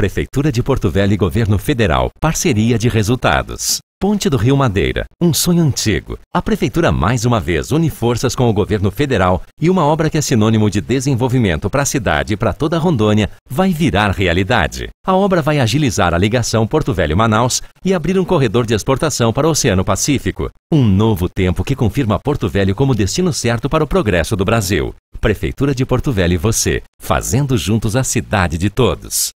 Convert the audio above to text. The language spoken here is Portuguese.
Prefeitura de Porto Velho e Governo Federal. Parceria de resultados. Ponte do Rio Madeira, um sonho antigo. A Prefeitura mais uma vez une forças com o governo federal e uma obra que é sinônimo de desenvolvimento para a cidade e para toda a Rondônia vai virar realidade. A obra vai agilizar a ligação Porto Velho-Manaus e abrir um corredor de exportação para o Oceano Pacífico. Um novo tempo que confirma Porto Velho como destino certo para o progresso do Brasil. Prefeitura de Porto Velho e você, fazendo juntos a cidade de todos.